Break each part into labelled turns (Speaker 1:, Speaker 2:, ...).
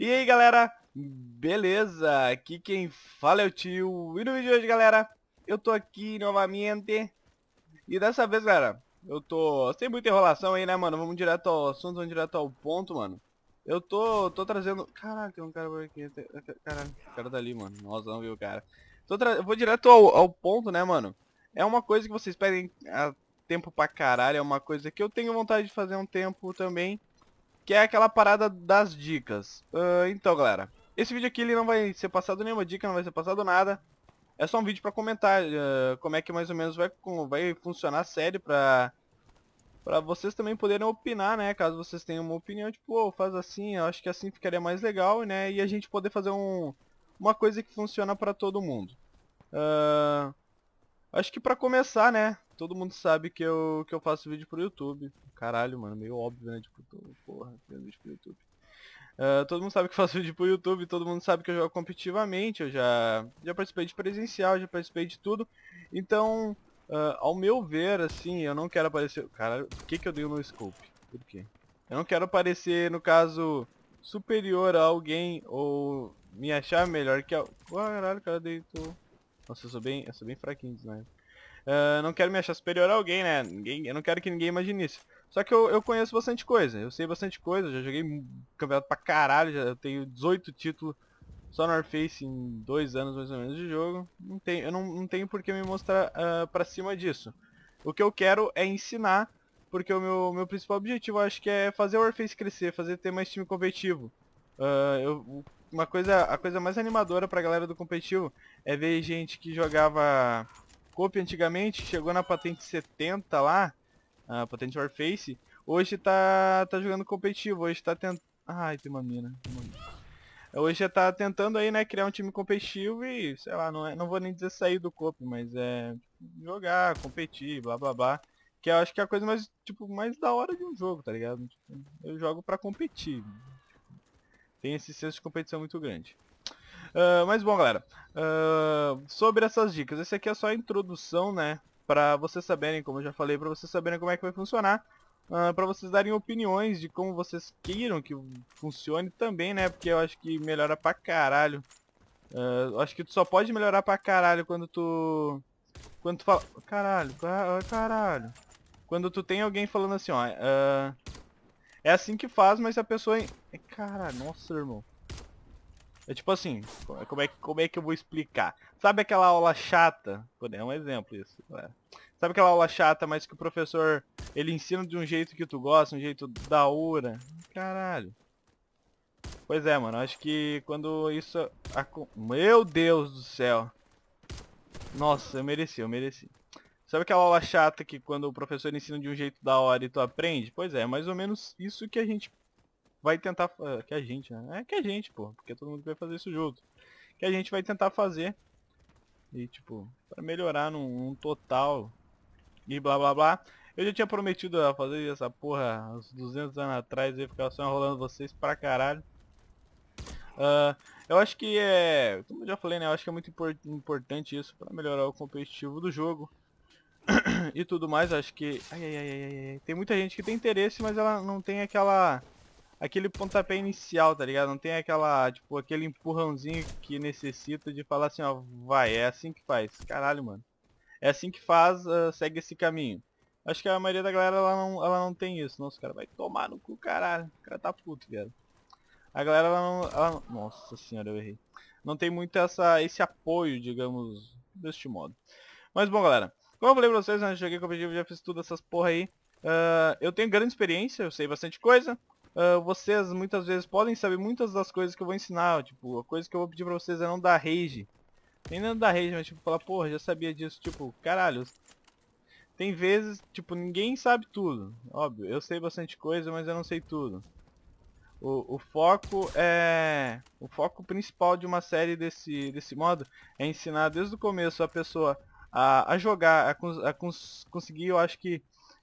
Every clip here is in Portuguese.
Speaker 1: E aí, galera? Beleza? Aqui quem fala é o tio. E no vídeo de hoje, galera, eu tô aqui novamente. E dessa vez, galera, eu tô sem muita enrolação aí, né, mano? Vamos direto ao assunto, vamos direto ao ponto, mano. Eu tô, tô trazendo... Caraca, tem um cara por aqui. Caraca, o cara tá ali, mano. Nossa, não viu, cara. Tô tra... Eu vou direto ao, ao ponto, né, mano? É uma coisa que vocês pedem há tempo pra caralho. É uma coisa que eu tenho vontade de fazer um tempo também que é aquela parada das dicas. Uh, então, galera, esse vídeo aqui ele não vai ser passado nenhuma dica, não vai ser passado nada. É só um vídeo para comentar uh, como é que mais ou menos vai, vai funcionar a série pra, pra vocês também poderem opinar, né? Caso vocês tenham uma opinião, tipo, oh, faz assim, eu acho que assim ficaria mais legal, né? E a gente poder fazer um, uma coisa que funciona pra todo mundo. Uh, acho que pra começar, né? todo mundo sabe que eu, que eu faço vídeo pro YouTube. Caralho, mano, meio óbvio, né? Tipo, tô, porra, fazendo vídeo pro YouTube. Uh, todo mundo sabe que eu faço vídeo pro YouTube, todo mundo sabe que eu jogo competitivamente, eu já, já participei de presencial, já participei de tudo. Então, uh, ao meu ver, assim, eu não quero aparecer... Cara, o que que eu dei no scope? Por quê? Eu não quero aparecer, no caso, superior a alguém ou me achar melhor que a... Caralho, cara, deitou. Nossa, eu sou bem, eu sou bem fraquinho de sniper. Uh, não quero me achar superior a alguém, né? Ninguém, eu não quero que ninguém imagine isso. Só que eu, eu conheço bastante coisa, eu sei bastante coisa, já joguei campeonato pra caralho, já, eu tenho 18 títulos só no Warface em dois anos mais ou menos de jogo. Não tem, eu não, não tenho por que me mostrar uh, pra cima disso. O que eu quero é ensinar, porque o meu, meu principal objetivo acho que é fazer o Warface crescer, fazer ter mais time competitivo. Uh, eu, uma coisa, a coisa mais animadora pra galera do competitivo é ver gente que jogava scope antigamente, chegou na patente 70 lá, a patente Warface, hoje tá, tá jogando competitivo, hoje tá tentando... Ai, tem uma mina, tem uma mina. Hoje já tá tentando aí, né, criar um time competitivo e, sei lá, não, é, não vou nem dizer sair do copo, mas é jogar, competir, blá blá blá. Que eu acho que é a coisa mais, tipo, mais da hora de um jogo, tá ligado? Tipo, eu jogo pra competir. Né? Tem esse senso de competição muito grande. Ah, mas bom, galera, uh, sobre essas dicas, esse aqui é só a introdução, né, para vocês saberem, como eu já falei, para vocês saberem como é que vai funcionar, uh, ah, para vocês darem opiniões de como vocês queiram que funcione também, né, porque eu acho que melhora pra caralho. eu acho que tu só pode melhorar pra caralho quando tu... Quando tu fala... Caralho, caralho. Quando tu tem alguém falando assim, ó... é, é assim que faz, mas a pessoa... É, caralho, nossa, irmão. É tipo assim, é como é, como é que eu vou explicar? Sabe aquela aula chata? É um exemplo isso. É. Sabe aquela aula chata, mas que o professor ele ensina de um jeito que tu gosta, um jeito da hora? Caralho. Pois é, mano, acho que quando isso... Meu Deus do céu. Nossa, eu mereci, eu mereci. Sabe aquela aula chata que quando o professor ensina de um jeito da hora e tu aprende? Pois é, é mais ou menos isso que a gente vai tentar... Eh, que a gente, né? É que a gente, pô. Porque todo mundo vai fazer isso junto. Que a gente vai tentar fazer. E, tipo, para melhorar num, num total. E blá blá blá. Eu já tinha prometido a fazer essa porra uns 200 anos atrás e ficar só enrolando vocês pra caralho. Uh, eu acho que é... Como eu já falei, né? Eu acho que é muito import importante isso para melhorar o competitivo do jogo. e tudo mais, acho que... Ai, ai, ai, ai, ai. Tem muita gente que tem interesse, mas ela não tem aquela aquele pontapé inicial, tá ligado? Não tem aquela, tipo, aquele empurrãozinho que necessita de falar assim, ó, vai, é assim que faz. Caralho, mano. É assim que faz, uh, segue esse caminho. Acho que a maioria da galera, ela não, ela não tem isso. Nossa, o cara vai tomar no cu, caralho. O cara tá puto, velho. A galera, ela não, ela não... Nossa senhora, eu errei. Não tem muito essa, esse apoio, digamos, deste modo. Mas, bom, galera. Como eu falei pra vocês, né, joguei competitivo, já fiz tudo essas porra aí. Uh, eu tenho grande experiência, eu sei bastante coisa uh, vocês muitas vezes podem saber muitas das coisas que eu vou ensinar. Tipo, a coisa que eu vou pedir pra vocês é não dar rage. Nem não dar rage, mas tipo, falar, porra, já sabia disso. Tipo, caralho. Tem vezes, tipo, ninguém sabe tudo. Óbvio, eu sei bastante coisa, mas eu não sei tudo. O, o, foco é o foco principal de uma série desse desse modo é ensinar desde o começo a pessoa a, a jogar a, cons, a cons, conseguir eu acho que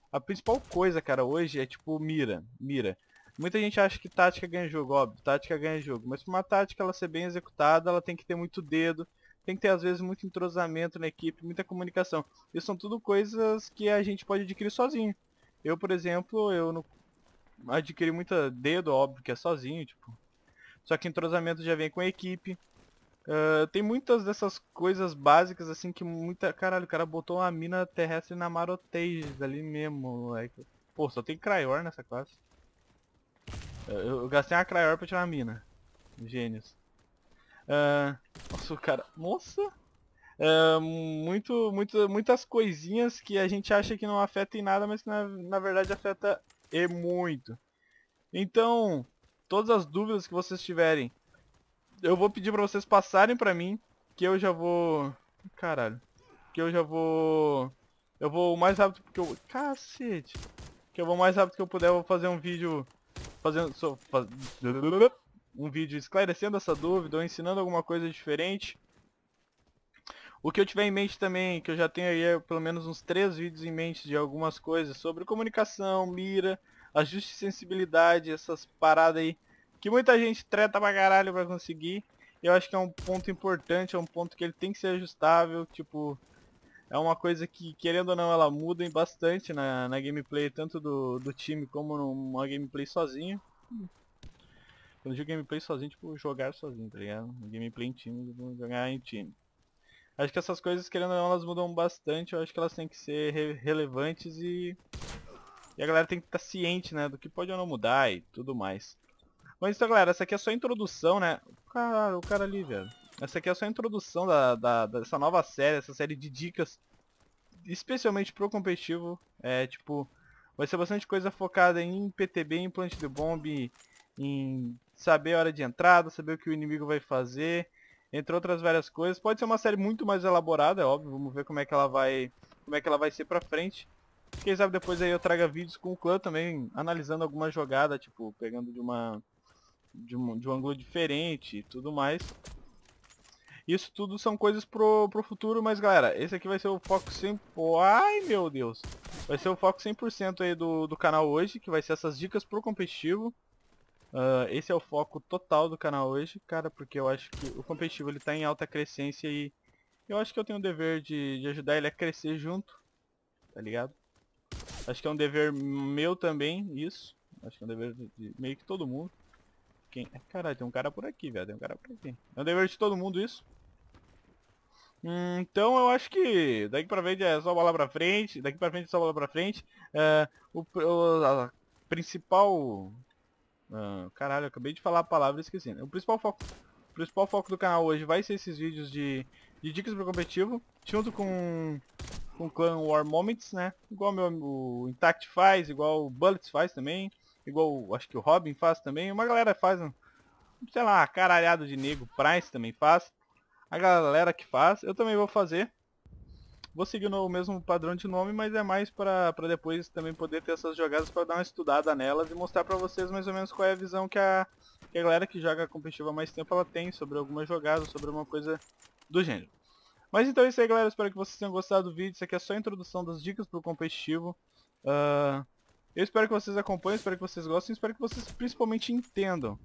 Speaker 1: a principal coisa cara hoje é tipo mira mira Muita gente acha que tática ganha jogo, óbvio, tática ganha jogo. Mas pra uma tática ela ser bem executada, ela tem que ter muito dedo, tem que ter às vezes muito entrosamento na equipe, muita comunicação. Isso são tudo coisas que a gente pode adquirir sozinho. Eu, por exemplo, eu não adquiri muito dedo, óbvio, que é sozinho, tipo. Só que entrosamento já vem com a equipe. Uh, tem muitas dessas coisas básicas assim que muita. Caralho, o cara botou uma mina terrestre na Marotage ali mesmo, moleque. Pô, só tem Cryor nessa classe. Eu, eu gastei uma Cryor pra tirar a mina. Gênios. Uh, nossa, o cara... Nossa! Uh, muito, muito, muitas coisinhas que a gente acha que não afeta em nada, mas que na, na verdade afeta e muito. Então, todas as dúvidas que vocês tiverem, eu vou pedir pra vocês passarem pra mim, que eu já vou... Caralho. Que eu já vou... Eu vou o mais rápido que eu... Cacete! Que eu vou mais rápido que eu puder, eu vou fazer um vídeo fazendo faz, um vídeo esclarecendo essa dúvida ou ensinando alguma coisa diferente. O que eu tiver em mente também, que eu já tenho aí é pelo menos uns três vídeos em mente de algumas coisas sobre comunicação, mira, ajuste de sensibilidade, essas paradas aí que muita gente treta pra caralho pra conseguir. Eu acho que é um ponto importante, é um ponto que ele tem que ser ajustável, tipo, é uma coisa que, querendo ou não, ela muda bastante na, na gameplay, tanto do, do time como numa gameplay sozinho. Quando eu digo gameplay sozinho, tipo, jogar sozinho, tá ligado? Gameplay em time, jogar em time. Acho que essas coisas, querendo ou não, elas mudam bastante, eu acho que elas têm que ser re relevantes e... E a galera tem que estar tá ciente, né, do que pode ou não mudar e tudo mais. Mas então, galera, essa aqui é só a introdução, né? Cara, o cara ali, velho. Essa aqui é só a introdução da, da, dessa nova série, essa série de dicas, especialmente pro competitivo. É, tipo, vai ser bastante coisa focada em PTB, em plant de bomb, em saber a hora de entrada, saber o que o inimigo vai fazer, entre outras várias coisas. Pode ser uma série muito mais elaborada, é óbvio, vamos ver como é que ela vai, como é que ela vai ser pra frente. Quem sabe depois aí eu traga vídeos com o clã também, analisando alguma jogada, tipo, pegando de uma de um, de um ângulo diferente e tudo mais. Isso tudo são coisas pro, pro futuro, mas galera, esse aqui vai ser o foco 100%... Ai, meu Deus! Vai ser o foco 100% aí do, do canal hoje, que vai ser essas dicas pro competitivo. Uh, esse é o foco total do canal hoje, cara, porque eu acho que o competitivo ele tá em alta crescência e eu acho que eu tenho o dever de, de ajudar ele a crescer junto, tá ligado? Acho que é um dever meu também, isso. Acho que é um dever de, de meio que todo mundo. Quem... Caralho, tem um cara por aqui, velho. Tem um cara por aqui. É um dever de todo mundo isso. Hum, então eu acho que daqui pra frente é só bola pra frente, daqui pra frente é só bola pra frente. É, o, o a principal... Ah, caralho, acabei de falar a palavra e esqueci. Né? O principal foco, o principal foco do canal hoje vai ser esses vídeos de, de dicas pro competitivo, junto com com clã War Moments, né? Igual meu, o Intact faz, igual o Bullets faz também, igual acho que o Robin faz também, uma galera faz, um, sei lá, caralhado de nego, Price também faz a galera que faz. Eu também vou fazer. Vou seguir o mesmo padrão de nome, mas é mais para depois também poder ter essas jogadas para dar uma estudada nelas e mostrar para vocês mais ou menos qual é a visão que a, que a galera que joga competitiva há mais tempo ela tem sobre algumas jogadas, sobre uma coisa do gênero. Mas então é isso aí galera, espero que vocês tenham gostado do vídeo, isso aqui é só a introdução das dicas para o competitivo. Uh, eu espero que vocês acompanhem, espero que vocês gostem, espero que vocês principalmente entendam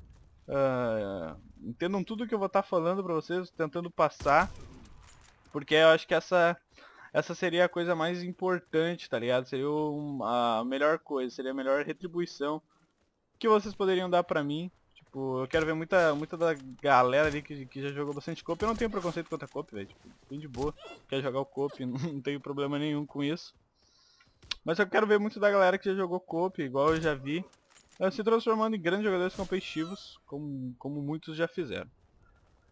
Speaker 1: Uh, entendam tudo que eu vou estar tá falando para vocês, tentando passar. Porque eu acho que essa, essa seria a coisa mais importante, tá ligado? Seria uma, a melhor coisa, seria a melhor retribuição que vocês poderiam dar pra mim. Tipo, eu quero ver muita, muita da galera ali que, que já jogou bastante cop Eu não tenho preconceito contra cop velho. Tipo, bem de boa. Quer jogar o cop não tenho problema nenhum com isso. Mas eu quero ver muito da galera que já jogou cop igual eu já vi se transformando em grandes jogadores competitivos, como, como muitos já fizeram.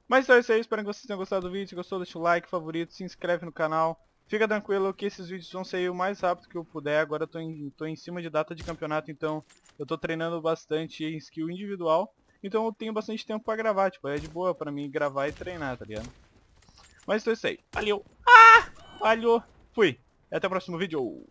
Speaker 1: Mas então é isso aí, espero que vocês tenham gostado do vídeo, se gostou deixa o like, favorito, se inscreve no canal. Fica tranquilo que esses vídeos vão sair o mais rápido que eu puder, agora eu tô em, tô em cima de data de campeonato, então eu tô treinando bastante em skill individual. Então eu tenho bastante tempo pra gravar, tipo, é de boa pra mim gravar e treinar, tá ligado? Mas então é isso aí, valeu! Ah! Valeu! Fui! Até o próximo vídeo!